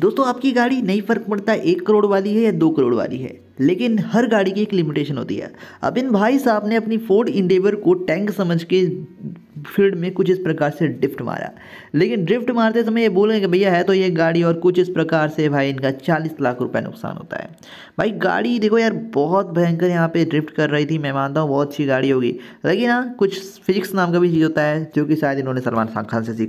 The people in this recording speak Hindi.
दोस्तों आपकी गाड़ी नहीं फ़र्क पड़ता एक करोड़ वाली है या दो करोड़ वाली है लेकिन हर गाड़ी की एक लिमिटेशन होती है अब इन भाई साहब ने अपनी फोर्ड इंडेवर को टैंक समझ के फील्ड में कुछ इस प्रकार से ड्रिफ्ट मारा लेकिन ड्रिफ्ट मारते समय ये बोलें कि भैया है तो ये गाड़ी और कुछ इस प्रकार से भाई इनका चालीस लाख रुपए नुकसान होता है भाई गाड़ी देखो यार बहुत भयंकर यहाँ पे ड्रिफ्ट कर रही थी मैं मानता हूँ बहुत अच्छी गाड़ी होगी लेकिन हाँ कुछ फिजिक्स नाम का भी चीज़ होता है जो कि शायद इन्होंने सलमान खान से सीखा